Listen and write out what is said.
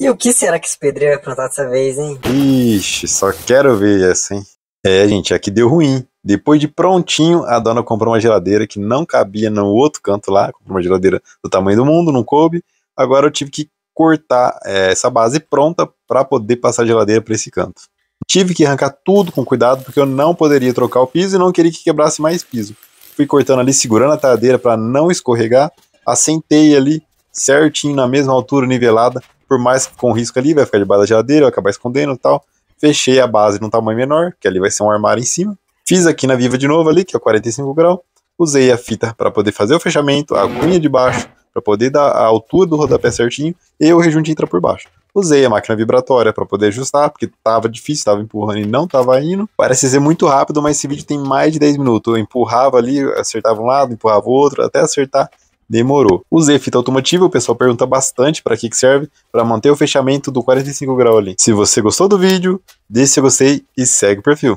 E o que será que esse pedreiro vai plantar dessa vez, hein? Ixi, só quero ver essa, hein? É, gente, aqui deu ruim. Depois de prontinho, a dona comprou uma geladeira que não cabia no outro canto lá. Comprou uma geladeira do tamanho do mundo, não coube. Agora eu tive que cortar é, essa base pronta para poder passar a geladeira para esse canto. Tive que arrancar tudo com cuidado porque eu não poderia trocar o piso e não queria que quebrasse mais piso. Fui cortando ali, segurando a tadeira para não escorregar. Assentei ali, certinho, na mesma altura, nivelada, por mais que com risco ali, vai ficar debaixo da geladeira, vai acabar escondendo e tal. Fechei a base num tamanho menor, que ali vai ser um armário em cima. Fiz aqui na viva de novo ali, que é 45 graus. Usei a fita para poder fazer o fechamento, a cunha de baixo para poder dar a altura do rodapé certinho e o rejunte entra por baixo. Usei a máquina vibratória para poder ajustar, porque tava difícil, tava empurrando e não tava indo. Parece ser muito rápido, mas esse vídeo tem mais de 10 minutos. Eu empurrava ali, acertava um lado, empurrava o outro, até acertar Demorou. O Z fita automotiva, o pessoal pergunta bastante para que, que serve, para manter o fechamento do 45 grau ali. Se você gostou do vídeo, deixe seu gostei e segue o perfil.